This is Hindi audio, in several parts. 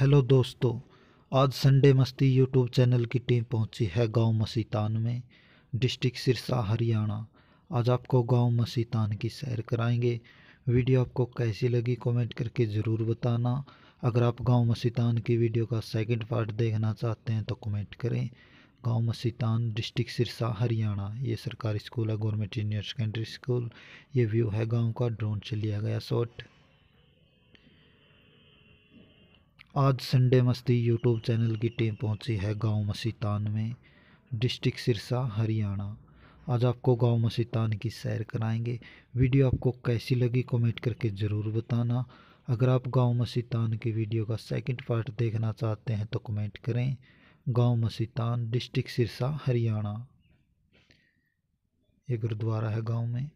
हेलो दोस्तों आज संडे मस्ती यूट्यूब चैनल की टीम पहुंची है गांव मसीतान में डिस्ट्रिक्ट सिरसा हरियाणा आज आपको गांव मसीतान की सैर कराएंगे वीडियो आपको कैसी लगी कमेंट करके ज़रूर बताना अगर आप गांव मसीतान की वीडियो का सेकंड पार्ट देखना चाहते हैं तो कमेंट करें गांव मसीतान डिस्ट्रिक्ट सिरसा हरियाणा ये सरकारी स्कूल है गवर्नमेंट जूनियर सेकेंडरी स्कूल ये व्यू है गाँव का ड्रोन से लिया गया शॉट आज संडे मस्ती यूट्यूब चैनल की टीम पहुंची है गांव मसीतान में डिस्ट्रिक्ट सिरसा हरियाणा आज आपको गांव मसीतान की सैर कराएंगे वीडियो आपको कैसी लगी कमेंट करके ज़रूर बताना अगर आप गांव मसीतान की वीडियो का सेकंड पार्ट देखना चाहते हैं तो कमेंट करें गांव मसीतान डिस्ट्रिक्ट सिरसा हरियाणा ये गुरुद्वारा है गाँव में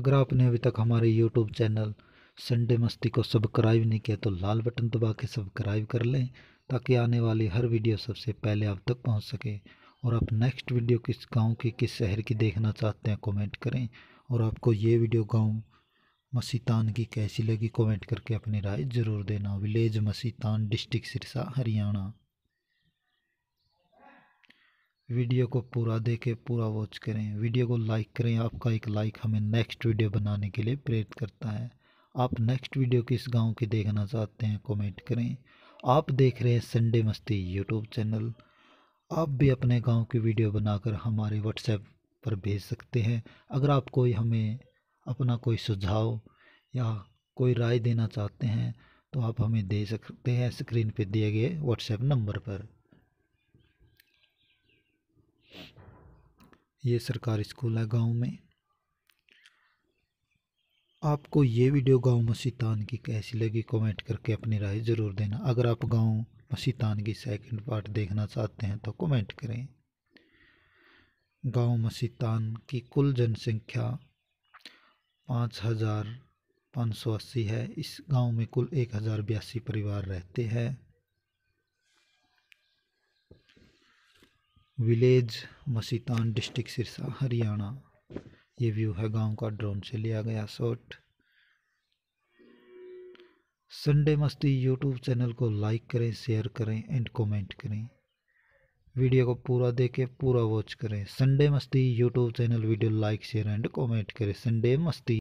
अगर आपने अभी तक हमारे यूट्यूब चैनल संडे मस्ती को सब्सक्राइब नहीं किया तो लाल बटन दबा के सब्सक्राइब कर लें ताकि आने वाली हर वीडियो सबसे पहले आप तक पहुंच सके और आप नेक्स्ट वीडियो किस गांव की किस शहर की देखना चाहते हैं कमेंट करें और आपको ये वीडियो गांव मसीतान की कैसी लगी कमेंट करके अपनी राय ज़रूर देना village Masitan district Sirsa Haryana video को पूरा देखें पूरा वॉच करें वीडियो को लाइक करें आपका एक लाइक हमें नेक्स्ट वीडियो बनाने के लिए प्रेरित करता है आप नेक्स्ट वीडियो किस गांव की देखना चाहते हैं कमेंट करें आप देख रहे हैं संडे मस्ती यूट्यूब चैनल आप भी अपने गांव की वीडियो बनाकर हमारे व्हाट्सएप पर भेज सकते हैं अगर आप कोई हमें अपना कोई सुझाव या कोई राय देना चाहते हैं तो आप हमें दे सकते हैं स्क्रीन पर दिए गए व्हाट्सएप नंबर पर ये सरकारी स्कूल है गांव में आपको ये वीडियो गांव मसीतान की कैसी लगी कमेंट करके अपनी राय ज़रूर देना अगर आप गांव मसीतान की सेकंड पार्ट देखना चाहते हैं तो कमेंट करें गांव मसीतान की कुल जनसंख्या पाँच हज़ार पाँच सौ अस्सी है इस गांव में कुल एक हज़ार बयासी परिवार रहते हैं विलेज मसीतान डिस्ट्रिक्ट सिरसा हरियाणा ये व्यू है गांव का ड्रोन से लिया गया shot Sunday Masti YouTube channel को लाइक करें शेयर करें एंड कमेंट करें वीडियो को पूरा देखें पूरा वॉच करें Sunday Masti YouTube channel video like share and comment करें संडे मस्ती